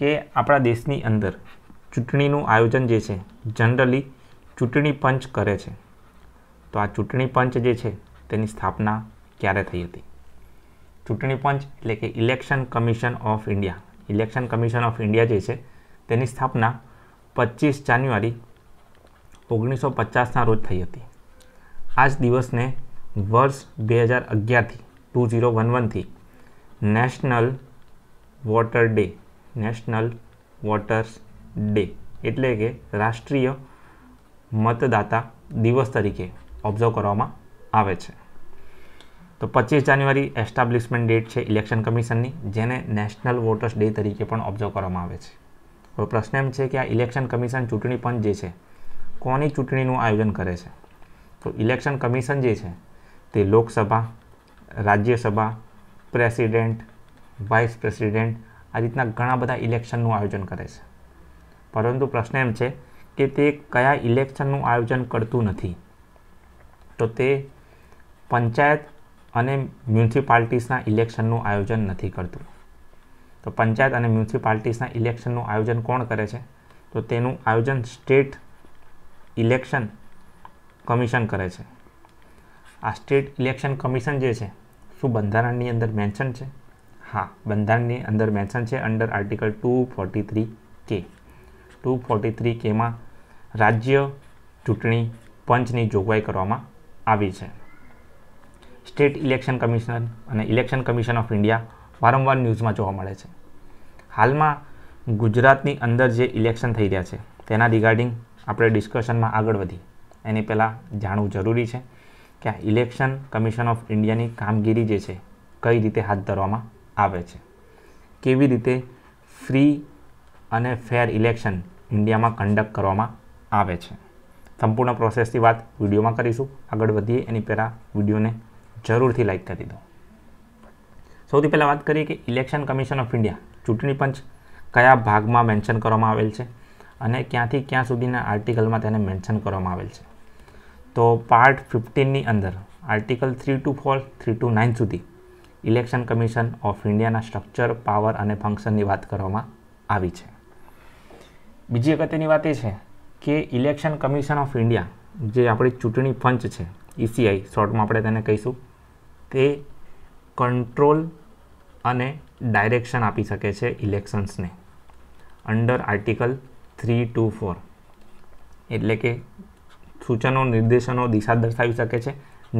કે આપણા દેશની અંદર ચૂંટણીનું આયોજન જે છે જનરલી ચૂંટણી પંચ કરે છે તો આ ચૂંટણી પંચ જે છે તેની સ્થાપના ક્યારે થઈ હતી ચૂંટણી પંચ એટલે કે election commission of India election commission of India જે છે તેની સ્થાપના પચીસ જાન્યુઆરી ઓગણીસો પચાસના રોજ થઈ હતી આ જ દિવસને વર્ષ બે હજાર અગિયારથી ટુ ઝીરો વન વનથી national voter day national voters day એટલે કે રાષ્ટ્રીય મતદાતા દિવસ તરીકે ઓબ્ઝર્વ કરવામાં આવે છે તો પચીસ જાન્યુઆરી એસ્ટાબ્લિશમેન્ટ ડેટ છે ઇલેક્શન કમિશનની જેને નેશનલ વોટર્સ ડે તરીકે પણ ઓબ્ઝર્વ કરવામાં આવે છે હવે પ્રશ્ન એમ છે કે આ ઇલેક્શન કમિશન ચૂંટણી પંચ જે છે કોની ચૂંટણીનું આયોજન કરે છે તો ઇલેક્શન કમિશન જે છે તે Lok Sabha Rajya Sabha president vice president આ રીતના ઘણા બધા ઇલેક્શનનું આયોજન કરે છે પરંતુ પ્રશ્ન એમ છે કે તે કયા ઇલેક્શનનું આયોજન કરતું નથી તો તે પંચાયત અને મ્યુનિસિપાલિટીસના ઇલેક્શનનું આયોજન નથી કરતું તો પંચાયત અને મ્યુનિસિપાલિટીસના ઇલેક્શનનું આયોજન કોણ કરે છે તો તેનું આયોજન સ્ટેટ ઇલેક્શન કમિશન કરે છે આ સ્ટેટ ઇલેક્શન કમિશન જે છે શું બંધારણની અંદર મેન્શન છે હા બંધારણની અંદર મેન્શન છે under article two forty three કે ટુ ફોર્ટી થ્રી કેમાં રાજ્ય ચૂંટણી પંચની જોગવાઈ કરવામાં આવી છે સ્ટેટ ઇલેક્શન કમિશનર અને ઇલેક્શન કમિશન ઓફ ઇન્ડિયા વારંવાર ન્યૂઝમાં જોવા મળે છે હાલમાં ગુજરાતની અંદર જે ઇલેક્શન થઈ રહ્યા છે તેના રિગાર્ડિંગ આપણે ડિસ્કશનમાં આગળ વધી એની પહેલાં જાણવું જરૂરી છે કે આ ઇલેક્શન કમિશન ઓફ ઇન્ડિયાની કામગીરી જે છે કઈ રીતે હાથ ધરવામાં આવે છે કેવી રીતે ફ્રી અને ફેર ઇલેક્શન ઇન્ડિયામાં કન્ડક્ટ કરવામાં આવે છે સંપૂર્ણ પ્રોસેસની વાત વિડીયોમાં કરીશું આગળ વધીએ એની પહેલાં વિડીયોને જરૂરથી લાઇક કરી દો સૌથી પહેલાં વાત કરીએ કે ઇલેક્શન કમિશન ઓફ ઇન્ડિયા ચૂંટણી પંચ કયા ભાગમાં મેન્શન કરવામાં આવેલ છે અને ક્યાંથી ક્યાં સુધીના આર્ટિકલમાં તેને મેન્શન કરવામાં આવેલ છે તો પાર્ટ ફિફ્ટીનની અંદર article three two four three two nine સુધી ઇલેક્શન કમિશન ઓફ ઇન્ડિયાના સ્ટ્રક્ચર પાવર અને ફંક્શનની વાત કરવામાં આવી છે બીજી અગત્યની વાત એ છે કે ઇલેક્શન કમિશન ઓફ ઇન્ડિયા જે આપણી ચૂંટણી પંચ છે ઈસીઆઈ શોર્ટમાં આપણે તેને કહીશું તે કંટ્રોલ અને ડાયરેક્શન આપી શકે છે ઇલેક્શન્સને under article three two four એટલે કે સૂચનો નિર્દેશનો દિશા દર્શાવી શકે છે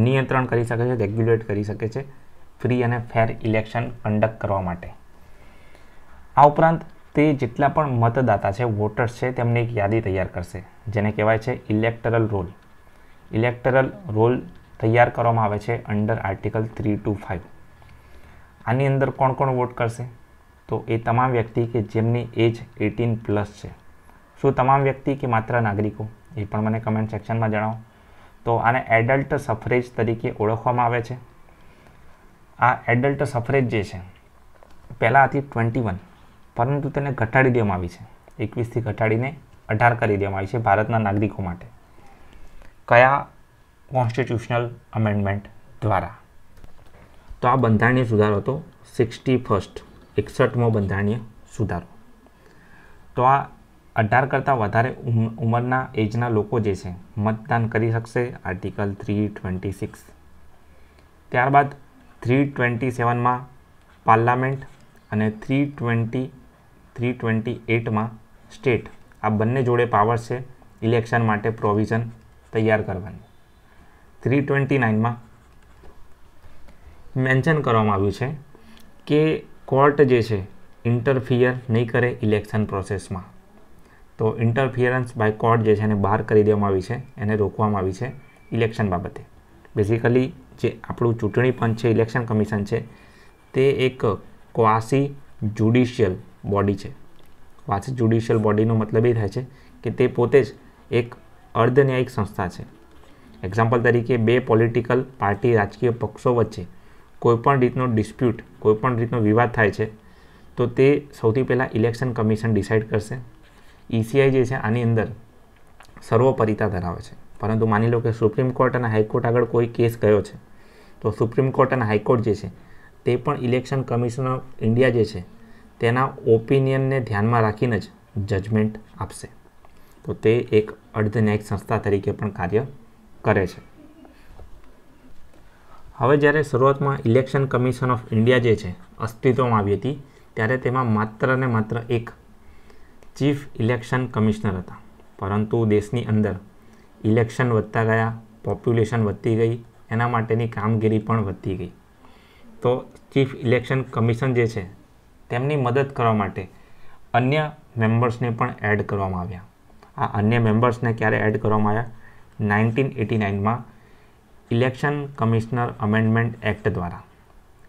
નિયંત્રણ કરી શકે છે રેગ્યુલેટ કરી શકે છે ફ્રી અને ફેર ઇલેક્શન કન્ડક્ટ કરવા માટે આ ઉપરાંત તે જેટલા પણ મતદાતા છે વોટર્સ છે તેમની એક યાદી તૈયાર કરશે જેને કહેવાય છે ઇલેક્ટરલ રોલ ઇલેક્ટરલ રોલ તૈયાર કરવામાં આવે છે under article three two five આની અંદર કોણ કોણ વોટ કરશે તો એ તમામ વ્યક્તિ કે જેમની એજ એટીન પ્લસ છે શું તમામ વ્યક્તિ કે માત્ર નાગરિકો એ પણ મને કમેન્ટ સેક્શનમાં જણાવો તો આને એડલ્ટ સફરેજ તરીકે ઓળખવામાં આવે છે આ એડલ્ટ સફરેજ જે છે પહેલાં હતી ટ્વેન્ટી વન પરંતુ તેને ઘટાડી દેવામાં આવી છે એકવીસથી ઘટાડીને અઢાર કરી દેવામાં આવી છે ભારતના નાગરિકો માટે કયા કોન્સ્ટિટ્યુશનલ અમેન્ડમેન્ટ દ્વારા તો આ બંધારણીય સુધારો હતો સિક્સટી ફર્સ્ટ એકસઠમો બંધારણીય સુધારો તો આ અઢાર કરતાં વધારે ઉંમરના એજના લોકો જે છે મતદાન કરી શકશે આર્ટિકલ થ્રી ટ્વેન્ટી સિક્સ ત્યારબાદ થ્રી ટ્વેન્ટી સેવનમાં પાર્લામેન્ટ અને થ્રી ટ્વેન્ટી થ્રી ટ્વેન્ટી એટમાં સ્ટેટ આ બંને જોડે પાવર છે ઇલેક્શન માટે પ્રોવિઝન તૈયાર કરવાની થ્રી ટ્વેન્ટી નાઇનમાં મેન્શન કરવામાં આવ્યું છે કે કોર્ટ જે છે ઇન્ટરફિયર નહીં કરે ઇલેક્શન પ્રોસેસમાં તો ઇન્ટરફિયરન્સ બાય કોર્ટ જે છે એને બહાર કરી દેવામાં આવી છે એને રોકવામાં આવી છે ઇલેક્શન બાબતે બેઝિકલી જે આપણું ચૂંટણી પંચ છે ઇલેક્શન કમિશન છે તે એક ક્વાસી જ્યુડિશિયલ બોડી છે ક્વાસી જ્યુડિશિયલ બોડીનો મતલબ એ થાય છે કે તે પોતે જ એક અર્ધન્યાયિક સંસ્થા છે એક્ઝામ્પલ તરીકે બે પોલિટિકલ પાર્ટી રાજકીય પક્ષો વચ્ચે કોઈપણ રીતનો ડિસ્પ્યુટ કોઈપણ રીતનો વિવાદ થાય છે તો તે સૌથી પહેલાં ઇલેક્શન કમિશન ડિસાઇડ કરશે ઈસીઆઈ e જે છે આની અંદર સર્વોપરિતા ધરાવે છે પરંતુ માની લો કે સુપ્રીમ કોર્ટ અને હાઈકોર્ટ આગળ કોઈ કેસ ગયો છે તો સુપ્રીમ કોર્ટ અને હાઈકોર્ટ જે છે તે પણ ઇલેક્શન કમિશન ઓફ ઇન્ડિયા જે છે તેના ઓપિનિયનને ધ્યાનમાં રાખીને જ જજમેન્ટ આપશે તો તે એક અર્ધ સંસ્થા તરીકે પણ કાર્ય કરે છે હવે જ્યારે શરૂઆતમાં ઇલેક્શન કમિશન ઓફ ઇન્ડિયા જે છે અસ્તિત્વમાં આવી હતી ત્યારે તેમાં માત્ર ને માત્ર એક ચીફ ઇલેક્શન કમિશનર હતા પરંતુ દેશની અંદર ઇલેક્શન વધતા ગયા પોપ્યુલેશન વધતી ગઈ એના માટેની કામગીરી પણ વધતી ગઈ તો ચીફ ઇલેક્શન કમિશન જે છે તેમની મદદ કરવા માટે અન્ય મેમ્બર્સને પણ એડ કરવામાં આવ્યા આ અન્ય મેમ્બર્સને ક્યારે એડ કરવામાં આવ્યા નાઇન્ટીન એટી નાઇનમાં ઇલેક્શન કમિશનર અમેન્ડમેન્ટ એક્ટ દ્વારા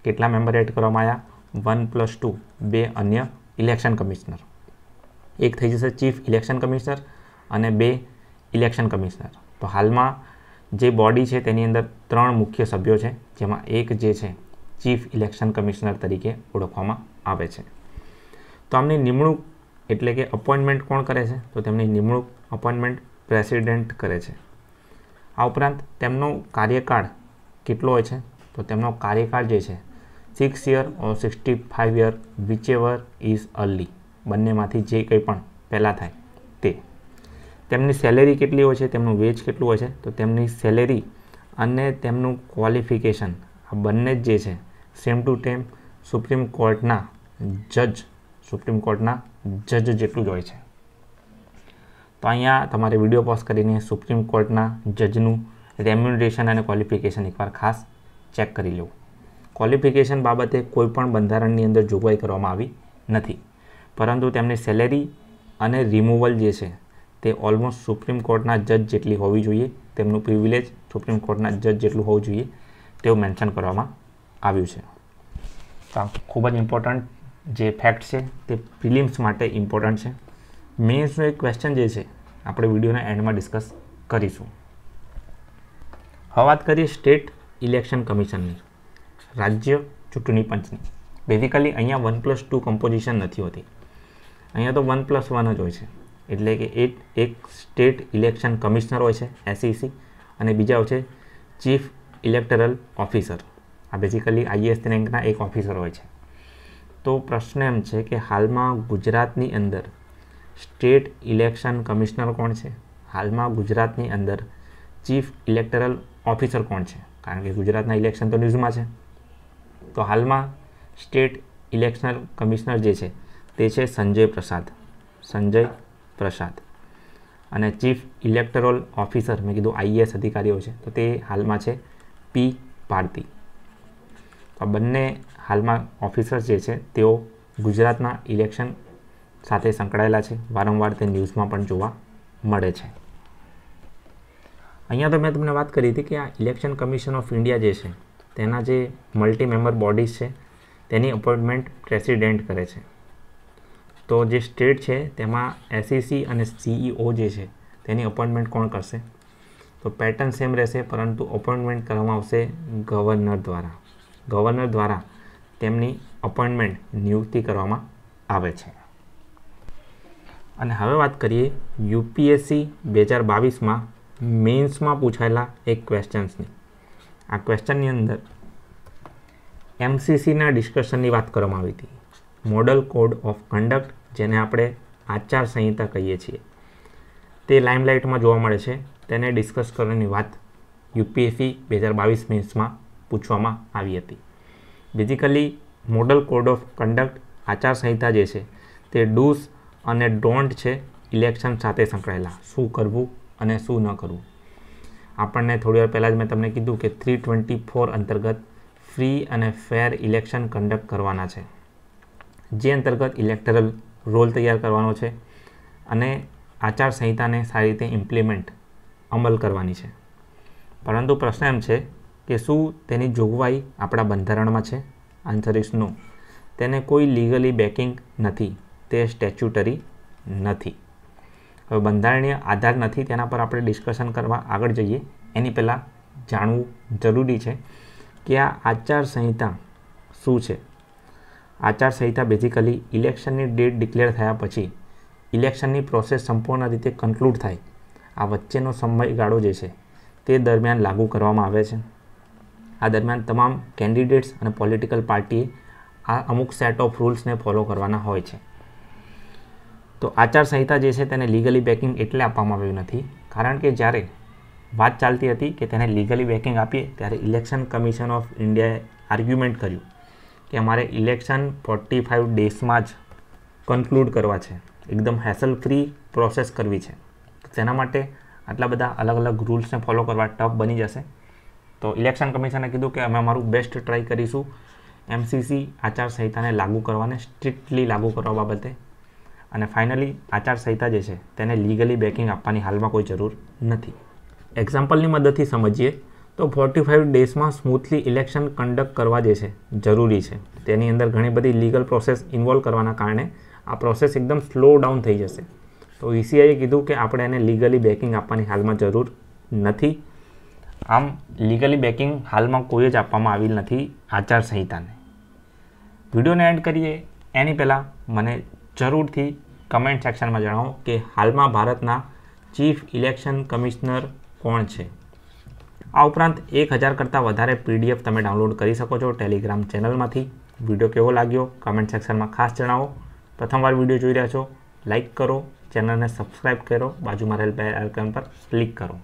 કેટલા મેમ્બર એડ કરવામાં આવ્યા વન પ્લસ ટુ બે અન્ય ઇલેક્શન કમિશનર એક થઈ જશે ચીફ ઇલેક્શન કમિશનર અને બે ઇલેક્શન કમિશનર તો હાલમાં જે બોડી છે તેની અંદર ત્રણ મુખ્ય સભ્યો છે જેમાં એક જે છે ચીફ ઇલેક્શન કમિશનર તરીકે ઓળખવામાં આવે છે તો આમની નિમણૂક એટલે કે અપોઇન્ટમેન્ટ કોણ કરે છે તો તેમની નિમણૂક અપોઇન્ટમેન્ટ પ્રેસિડેન્ટ કરે છે આ ઉપરાંત તેમનો કાર્યકાળ કેટલો હોય છે તો તેમનો કાર્યકાળ જે છે six year or sixty five year whichever is early બંનેમાંથી જે કંઈ પણ પહેલાં થાય તેમની સેલેરી કેટલી હોય છે તેમનું વેજ કેટલું હોય છે તો તેમની સેલેરી અને તેમનું ક્વોલિફિકેશન આ બંને જ જે છે સેમ ટુ ટેમ સુપ્રીમ કોર્ટના જજ સુપ્રીમ કોર્ટના જજ જેટલું જ હોય છે તો અહીંયા તમારે વિડીયો પોઝ કરીને સુપ્રીમ કોર્ટના જજનું રેમ્યુનરેશન અને ક્વોલિફિકેશન એકવાર ખાસ ચેક કરી લેવું ક્વોલિફિકેશન બાબતે કોઈપણ બંધારણની અંદર જોગવાઈ કરવામાં આવી નથી પરંતુ તેમની સેલેરી અને રિમૂવલ જે છે તે ઓલમોસ્ટ સુપ્રીમ કોર્ટના જજ જેટલી હોવી જોઈએ તેમનું પ્રિવિલેજ સુપ્રીમ કોર્ટના જજ જેટલું હોવું જોઈએ તેવું મેન્શન કરવામાં આવ્યું છે તો ખૂબ જ ઇમ્પોર્ટન્ટ જે ફેક્ટ છે તે ફિલિમ્સ માટે ઇમ્પોર્ટન્ટ છે મેન્સનું એક ક્વેશ્ચન જે છે આપણે વિડીયોના એન્ડમાં ડિસ્કસ કરીશું હવે વાત કરીએ સ્ટેટ ઇલેક્શન કમિશનની રાજ્ય ચૂંટણી પંચની બેઝિકલી અહીંયા વન પ્લસ ટુ કમ્પોઝિશન નથી હોતી અહીંયા તો વન પ્લસ વન જ હોય છે એટલે કે એક એક સ્ટેટ ઇલેક્શન કમિશનર હોય છે એસઈસી e અને બીજા છે ચીફ ઇલેક્ટરલ ઓફિસર આ બેઝિકલી આઈએએસ રેન્કના એક ઓફિસર હોય છે તો પ્રશ્ન એમ છે કે હાલમાં ગુજરાતની અંદર સ્ટેટ ઇલેક્શન કમિશનર કોણ છે હાલમાં ગુજરાતની અંદર ચીફ ઇલેક્ટરલ ઓફિસર કોણ છે કારણ કે ગુજરાતના ઇલેક્શન તો ન્યૂઝમાં છે તો હાલમાં સ્ટેટ ઇલેક્શનલ કમિશનર જે છે તે છે સંજય પ્રસાદ સંજય પ્રસાદ અને ચીફ ઇલેક્ટોરલ ઓફિસર મેં કીધું આઈએએસ અધિકારીઓ છે તો તે હાલમાં છે પી ભારતી તો આ બંને હાલમાં ઓફિસર જે છે તેઓ ગુજરાતના ઇલેક્શન સાથે સંકળાયેલા છે વારંવાર તે ન્યૂઝમાં પણ જોવા મળે છે અહીંયા તો મેં તમને વાત કરી હતી કે આ ઇલેક્શન કમિશન ઓફ ઇન્ડિયા જે છે તેના જે મલ્ટી મેમ્બર બોડીઝ છે તેની અપોઇન્ટમેન્ટ પ્રેસિડેન્ટ કરે છે તો જે સ્ટેટ છે તેમાં એસઈસી e અને સીઈઓ e જે છે તેની અપોઇન્ટમેન્ટ કોણ કરશે તો પેટર્ન સેમ રહેશે પરંતુ અપોઇન્ટમેન્ટ કરવામાં આવશે ગવર્નર દ્વારા ગવર્નર દ્વારા તેમની અપોઇન્ટમેન્ટ નિયુક્તિ કરવામાં આવે છે અને હવે વાત કરીએ યુપીએસસી બે હજાર બાવીસમાં મેન્સમાં પૂછાયેલા એક ક્વેશ્ચન્સની આ ક્વેશ્ચનની અંદર એમસીસીના ડિસ્કશનની વાત કરવામાં આવી હતી મોડલ કોડ ઓફ કન્ડક્ટ જેને આપણે આચારસંહિતા કહીએ છીએ તે લાઇમલાઇટમાં જોવા મળે છે તેને ડિસ્કસ કરવાની વાત યુપીએસસી બે હજાર બાવીસ મેન્સમાં પૂછવામાં આવી હતી basically model code of conduct આચારસંહિતા જે છે તે ડૂસ અને ડોન્ટ છે ઇલેક્શન સાથે સંકળાયેલા શું કરવું અને શું ન કરવું આપણને થોડી વાર પહેલાં જ મેં તમને કીધું કે થ્રી ટ્વેન્ટી ફોર અંતર્ગત ફ્રી અને ફેર ઇલેક્શન કન્ડક્ટ કરવાના છે જે અંતર્ગત ઇલેક્ટરલ રોલ તૈયાર કરવાનો છે અને આચારસંહિતાને સારી રીતે ઇમ્પ્લિમેન્ટ અમલ કરવાની છે પરંતુ પ્રશ્ન એમ છે કે શું તેની જોગવાઈ આપણા બંધારણમાં છે આન્સર ઇઝ નો તેને કોઈ લીગલી બેકિંગ નથી તે સ્ટેચ્યુટરી નથી હવે બંધારણીય આધાર નથી તેના પર આપણે ડિસ્કશન કરવા આગળ જઈએ એની પહેલાં જાણવું જરૂરી છે કે આ આચારસંહિતા શું છે આચારસંહિતા બેઝિકલી ઇલેક્શનની ડેટ ડિક્લેર થયા પછી ઇલેક્શનની પ્રોસેસ સંપૂર્ણ રીતે કન્કલુડ થાય આ વચ્ચેનો સમયગાળો જે છે તે દરમિયાન લાગુ કરવામાં આવે છે આ દરમિયાન તમામ કેન્ડિડેટ્સ અને પોલિટિકલ પાર્ટીએ આ અમુક સેટ ઓફ રૂલ્સને ફોલો કરવાના હોય છે તો આચારસંહિતા જે છે તેને લીગલી બેકિંગ એટલે આપવામાં આવ્યું નથી કારણ કે જ્યારે વાત ચાલતી હતી કે તેને લીગલી બેકિંગ આપીએ ત્યારે ઇલેક્શન કમિશન ઓફ ઇન્ડિયાએ આર્ગ્યુમેન્ટ કર્યું કે અમારે ઇલેક્શન ફોર્ટી ફાઇવ ડેઝમાં જ કન્ક્લુડ કરવા છે એકદમ હેસલ ફ્રી પ્રોસેસ કરવી છે તેના માટે આટલા બધા અલગ અલગ રૂલ્સને ફોલો કરવા ટફ બની જશે તો ઇલેક્શન કમિશને કીધું કે અમે અમારું બેસ્ટ ટ્રાય કરીશું એમસીસી આચારસંહિતાને લાગુ કરવાને સ્ટ્રિક્ટલી લાગુ કરવા બાબતે અને ફાઇનલી આચારસંહિતા જે છે તેને લીગલી બેકિંગ આપવાની હાલમાં કોઈ જરૂર નથી એક્ઝામ્પલની મદદથી સમજીએ તો ફોર્ટી ફાઇવ ડેઝમાં સ્મૂથલી ઇલેક્શન કન્ડક્ટ કરવા જે છે જરૂરી છે તેની અંદર ઘણી બધી લીગલ પ્રોસેસ ઇન્વોલ્વ કરવાના કારણે આ પ્રોસેસ એકદમ સ્લો ડાઉન થઈ જશે તો ઈસીઆઈએ e કીધું કે આપણે એને લીગલી બેકિંગ આપવાની હાલમાં જરૂર નથી આમ લીગલી બેકિંગ હાલમાં કોઈ જ આપવામાં આવી નથી આચારસંહિતાને વિડીયોને એન્ડ કરીએ એની પહેલાં મને જરૂરથી કમેન્ટ સેક્શનમાં જણાવો કે હાલમાં ભારતના ચીફ ઇલેક્શન કમિશનર કોણ છે આ ઉપરાંત એક હજાર કરતાં વધારે પીડીએફ તમે ડાઉનલોડ કરી શકો છો ટેલિગ્રામ ચેનલમાંથી વિડીયો કેવો લાગ્યો કમેન્ટ સેક્શનમાં ખાસ જણાવો પ્રથમવાર વિડીયો જોઈ રહ્યા છો લાઇક કરો ચેનલને સબસ્ક્રાઇબ કરો બાજુમાં રહેલ બે આઇકન પર ક્લિક કરો